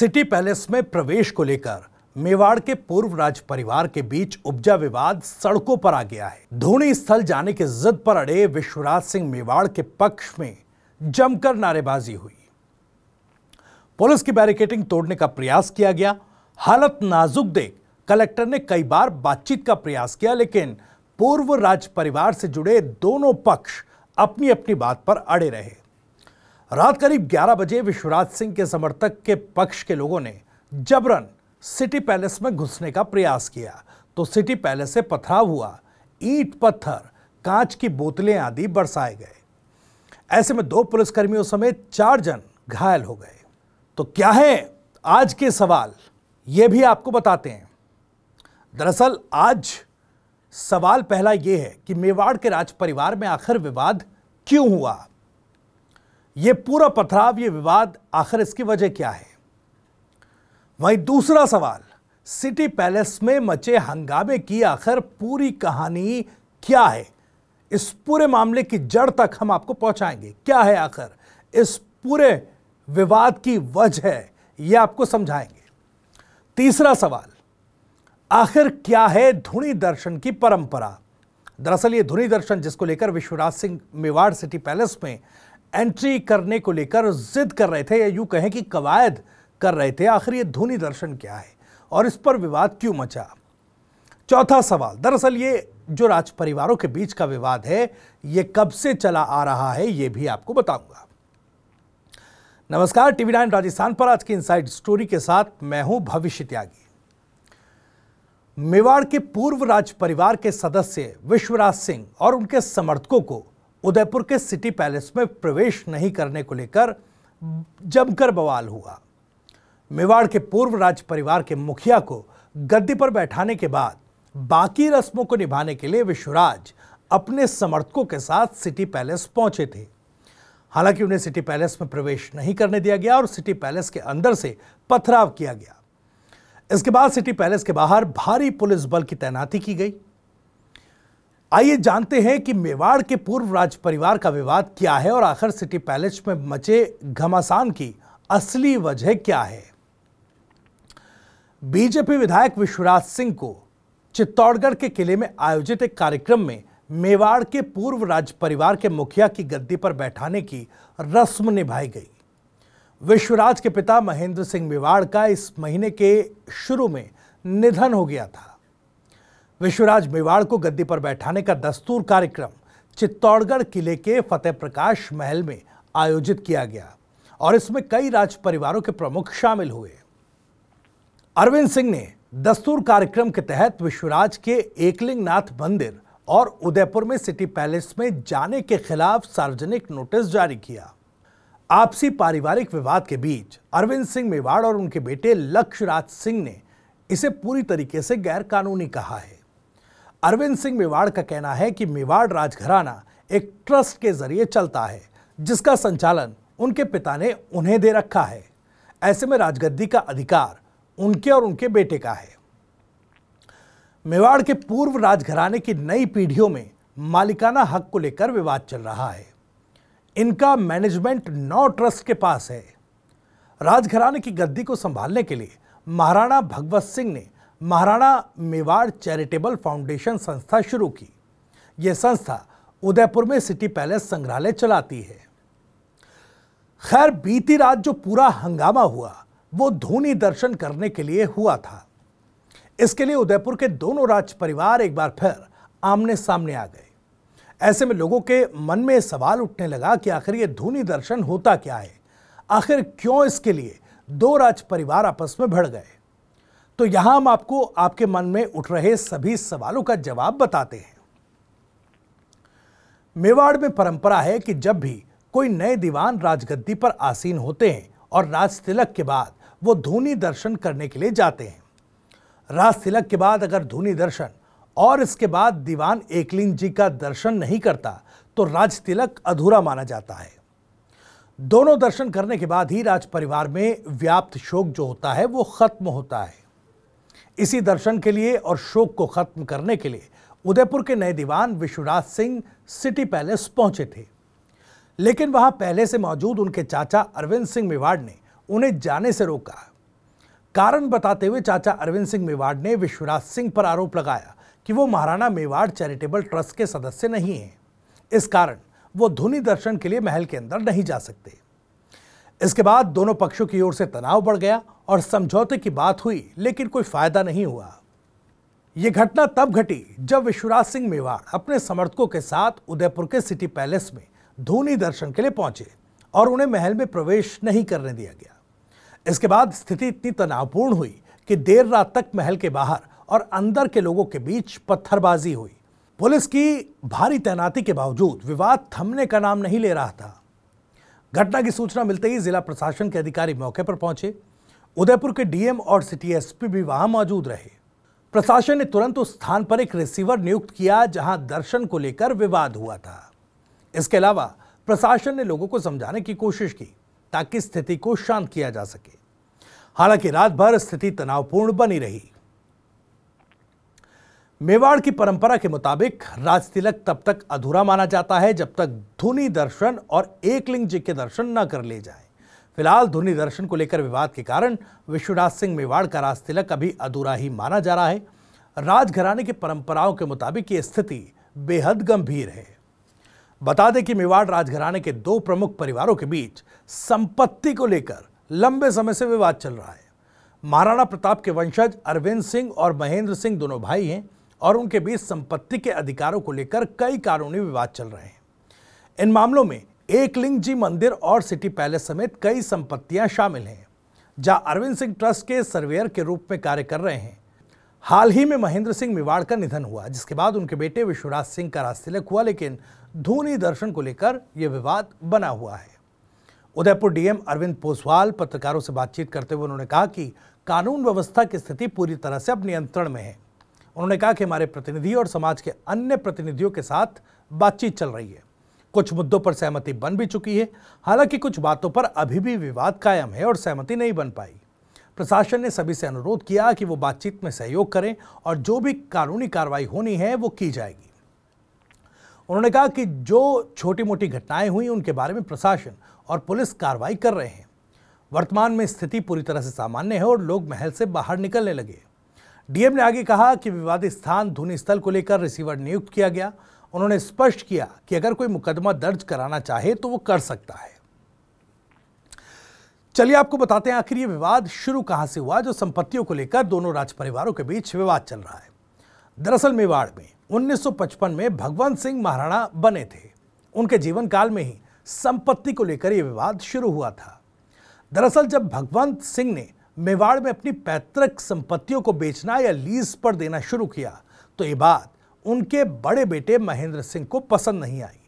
city palace में प्रवेश को लेकर मेवाड़ के पूर्व राज परिवार के बीच उपजा विवाद सड़कों पर आ गया है धोनी स्थल जाने की जिद पर अड़े विश्वराज सिंह मेवाड़ के पक्ष में जमकर नारेबाजी हुई पुलिस की बैरिकेटिंग तोड़ने का प्रयास किया गया हालत नाजुक देख कलेक्टर ने कई बार बातचीत का प्रयास किया लेकिन पूर्व राज परिवार से जुड़े दोनों पक्ष अपनी अपनी बात पर अड़े रहे रात करीब 11 बजे विश्वराज सिंह के समर्थक के पक्ष के लोगों ने जबरन सिटी पैलेस में घुसने का प्रयास किया तो सिटी पैलेस से पथराव हुआ ईट पत्थर कांच की बोतलें आदि बरसाए गए ऐसे में दो पुलिसकर्मियों समेत चार जन घायल हो गए तो क्या है आज के सवाल ये भी आपको बताते हैं दरअसल आज सवाल पहला ये है कि मेवाड़ के राज परिवार में आखिर विवाद क्यों हुआ ये पूरा पथराव ये विवाद आखिर इसकी वजह क्या है वहीं दूसरा सवाल सिटी पैलेस में मचे हंगामे की आखिर पूरी कहानी क्या है इस पूरे मामले की जड़ तक हम आपको पहुंचाएंगे क्या है आखिर इस पूरे विवाद की वजह यह आपको समझाएंगे तीसरा सवाल आखिर क्या है धुनी दर्शन की परंपरा दरअसल ये धुनी दर्शन जिसको लेकर विश्वराज सिंह मेवाड़ सिटी पैलेस में एंट्री करने को लेकर जिद कर रहे थे या यूं कहें कि कवायद कर रहे थे आखिर ये धोनी दर्शन क्या है और इस पर विवाद क्यों मचा चौथा सवाल दरअसल ये जो राज परिवारों के बीच का विवाद है ये कब से चला आ रहा है ये भी आपको बताऊंगा नमस्कार टीवी नाइन राजस्थान पर आज की इनसाइड स्टोरी के साथ मैं हूं भविष्य त्यागी मेवाड़ के पूर्व राज परिवार के सदस्य विश्वराज सिंह और उनके समर्थकों को उदयपुर के सिटी पैलेस में प्रवेश नहीं करने को लेकर जमकर बवाल हुआ मेवाड़ के पूर्व राज्य परिवार के मुखिया को गद्दी पर बैठाने के बाद बाकी रस्मों को निभाने के लिए विश्वराज अपने समर्थकों के साथ सिटी पैलेस पहुंचे थे हालांकि उन्हें सिटी पैलेस में प्रवेश नहीं करने दिया गया और सिटी पैलेस के अंदर से पथराव किया गया इसके बाद सिटी पैलेस के बाहर भारी पुलिस बल की तैनाती की गई आइए जानते हैं कि मेवाड़ के पूर्व राज परिवार का विवाद क्या है और आखिर सिटी पैलेस में मचे घमासान की असली वजह क्या है बीजेपी विधायक विश्वराज सिंह को चित्तौड़गढ़ के किले में आयोजित एक कार्यक्रम में मेवाड़ के पूर्व राज परिवार के मुखिया की गद्दी पर बैठाने की रस्म निभाई गई विश्वराज के पिता महेंद्र सिंह मेवाड़ का इस महीने के शुरू में निधन हो गया था विश्वराज मेवाड़ को गद्दी पर बैठाने का दस्तूर कार्यक्रम चित्तौड़गढ़ किले के फतेह प्रकाश महल में आयोजित किया गया और इसमें कई राज परिवारों के प्रमुख शामिल हुए अरविंद सिंह ने दस्तूर कार्यक्रम के तहत विश्वराज के एकलिंग नाथ मंदिर और उदयपुर में सिटी पैलेस में जाने के खिलाफ सार्वजनिक नोटिस जारी किया आपसी पारिवारिक विवाद के बीच अरविंद सिंह मेवाड़ और उनके बेटे लक्ष्यराज सिंह ने इसे पूरी तरीके से गैरकानूनी कहा है अरविंद सिंह मेवाड़ का कहना है कि मेवाड़ राजघराना एक ट्रस्ट के जरिए चलता है जिसका संचालन उनके पिता ने उन्हें दे रखा है ऐसे में राजगद्दी का अधिकार उनके और उनके बेटे का है मेवाड़ के पूर्व राजघराने की नई पीढ़ियों में मालिकाना हक को लेकर विवाद चल रहा है इनका मैनेजमेंट नौ ट्रस्ट के पास है राजघराने की गद्दी को संभालने के लिए महाराणा भगवत सिंह ने महाराणा मेवाड़ चैरिटेबल फाउंडेशन संस्था शुरू की यह संस्था उदयपुर में सिटी पैलेस संग्रहालय चलाती है खैर बीती रात जो पूरा हंगामा हुआ वो धोनी दर्शन करने के लिए हुआ था इसके लिए उदयपुर के दोनों राज परिवार एक बार फिर आमने सामने आ गए ऐसे में लोगों के मन में सवाल उठने लगा कि आखिर ये धोनी दर्शन होता क्या है आखिर क्यों इसके लिए दो राज परिवार आपस में भड़ गए तो यहां हम आपको आपके मन में उठ रहे सभी सवालों का जवाब बताते हैं मेवाड़ में परंपरा है कि जब भी कोई नए दीवान राजगद्दी पर आसीन होते हैं और राज तिलक के बाद वो धूनी दर्शन करने के लिए जाते हैं राज तिलक के बाद अगर धूनी दर्शन और इसके बाद दीवान एकलिंग जी का दर्शन नहीं करता तो राज तिलक अधूरा माना जाता है दोनों दर्शन करने के बाद ही राज परिवार में व्याप्त शोक जो होता है वो खत्म होता है इसी दर्शन के लिए और शोक को खत्म करने के लिए उदयपुर के नए दीवान विश्वराज सिंह सिटी पैलेस पहुंचे थे लेकिन वहां पहले से मौजूद उनके चाचा अरविंद सिंह मेवाड़ ने उन्हें जाने से रोका कारण बताते हुए चाचा अरविंद सिंह मेवाड़ ने विश्वराज सिंह पर आरोप लगाया कि वो महाराणा मेवाड़ चैरिटेबल ट्रस्ट के सदस्य नहीं हैं इस कारण वो धुनी दर्शन के लिए महल के अंदर नहीं जा सकते इसके बाद दोनों पक्षों की ओर से तनाव बढ़ गया और समझौते की बात हुई लेकिन कोई फायदा नहीं हुआ ये घटना तब घटी जब विश्वराज सिंह मेवाड़ अपने समर्थकों के साथ उदयपुर के सिटी पैलेस में धोनी दर्शन के लिए पहुंचे और उन्हें महल में प्रवेश नहीं करने दिया गया इसके बाद स्थिति इतनी तनावपूर्ण हुई कि देर रात तक महल के बाहर और अंदर के लोगों के बीच पत्थरबाजी हुई पुलिस की भारी तैनाती के बावजूद विवाद थमने का नाम नहीं ले रहा था घटना की सूचना मिलते ही जिला प्रशासन के अधिकारी मौके पर पहुंचे उदयपुर के डीएम और सिटी एसपी भी वहां मौजूद रहे प्रशासन ने तुरंत उस स्थान पर एक रिसीवर नियुक्त किया जहां दर्शन को लेकर विवाद हुआ था इसके अलावा प्रशासन ने लोगों को समझाने की कोशिश की ताकि स्थिति को शांत किया जा सके हालांकि रात भर स्थिति तनावपूर्ण बनी रही मेवाड़ की परंपरा के मुताबिक राजतिलक तब तक अधूरा माना जाता है जब तक धुनी दर्शन और एकलिंग जी के दर्शन न कर ले जाए फिलहाल धुनी दर्शन को लेकर विवाद के कारण विश्वनाथ सिंह मेवाड़ का राजतिलक अभी अधूरा ही माना जा रहा है राजघराने की परंपराओं के मुताबिक ये स्थिति बेहद गंभीर है बता दें कि मेवाड़ राजघराने के दो प्रमुख परिवारों के बीच संपत्ति को लेकर लंबे समय से विवाद चल रहा है महाराणा प्रताप के वंशज अरविंद सिंह और महेंद्र सिंह दोनों भाई हैं और उनके बीच संपत्ति के अधिकारों को लेकर कई कानूनी विवाद चल रहे हैं इन मामलों में एक लिंग जी मंदिर और सिटी पैलेस समेत कई संपत्तियां शामिल हैं जहां अरविंद सिंह ट्रस्ट के सर्वेयर के रूप में कार्य कर रहे हैं हाल ही में महेंद्र सिंह मेवाड़ का निधन हुआ जिसके बाद उनके बेटे विश्वराज सिंह का रास्तिलक हुआ लेकिन धोनी दर्शन को लेकर यह विवाद बना हुआ है उदयपुर डीएम अरविंद पोसवाल पत्रकारों से बातचीत करते हुए उन्होंने कहा कि कानून व्यवस्था की स्थिति पूरी तरह से अब नियंत्रण में है उन्होंने कहा कि हमारे प्रतिनिधि और समाज के अन्य प्रतिनिधियों के साथ बातचीत चल रही है कुछ मुद्दों पर सहमति बन भी चुकी है हालांकि कुछ बातों पर अभी भी विवाद कायम है और सहमति नहीं बन पाई प्रशासन ने सभी से अनुरोध किया कि वो बातचीत में सहयोग करें और जो भी कानूनी कार्रवाई होनी है वो की जाएगी उन्होंने कहा कि जो छोटी मोटी घटनाएं हुई उनके बारे में प्रशासन और पुलिस कार्रवाई कर रहे हैं वर्तमान में स्थिति पूरी तरह से सामान्य है और लोग महल से बाहर निकलने लगे डीएम ने आगे कहा कि विवादित स्थान धुनी स्थल को लेकर रिसीवर नियुक्त किया गया उन्होंने स्पष्ट किया कि अगर कोई मुकदमा दर्ज कराना चाहे तो वो कर सकता है चलिए आपको बताते हैं आखिर ये विवाद शुरू कहां से हुआ जो संपत्तियों को लेकर दोनों राज परिवारों के बीच विवाद चल रहा है दरअसल मेवाड़ में 1955 में भगवंत सिंह महाराणा बने थे उनके जीवन काल में ही संपत्ति को लेकर यह विवाद शुरू हुआ था दरअसल जब भगवंत सिंह ने मेवाड़ में अपनी पैतृक संपत्तियों को बेचना या लीज पर देना शुरू किया तो ये बात उनके बड़े बेटे महेंद्र सिंह को पसंद नहीं आई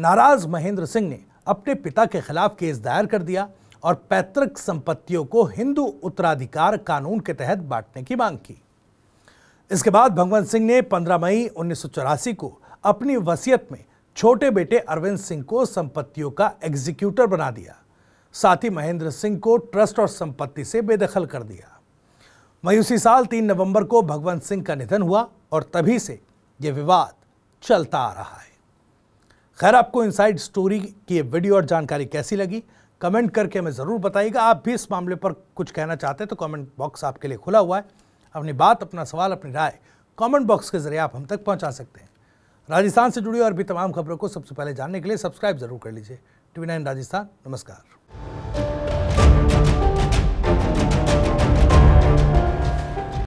नाराज महेंद्र सिंह ने अपने पिता के खिलाफ केस दायर कर दिया और पैतृक संपत्तियों को हिंदू उत्तराधिकार कानून के तहत बांटने की मांग की इसके बाद भगवंत सिंह ने 15 मई उन्नीस को अपनी वसीयत में छोटे बेटे अरविंद सिंह को संपत्तियों का एग्जीक्यूटर बना दिया साथ ही महेंद्र सिंह को ट्रस्ट और संपत्ति से बेदखल कर दिया वहीं उसी साल तीन नवंबर को भगवंत सिंह का निधन हुआ और तभी से ये विवाद चलता आ रहा है खैर आपको इनसाइड स्टोरी की ये वीडियो और जानकारी कैसी लगी कमेंट करके हमें ज़रूर बताइएगा आप भी इस मामले पर कुछ कहना चाहते हैं तो कमेंट बॉक्स आपके लिए खुला हुआ है अपनी बात अपना सवाल अपनी राय कमेंट बॉक्स के जरिए आप हम तक पहुंचा सकते हैं राजस्थान से जुड़ी और भी तमाम खबरों को सबसे पहले जानने के लिए सब्सक्राइब जरूर कर लीजिए टीवी नाइन राजस्थान नमस्कार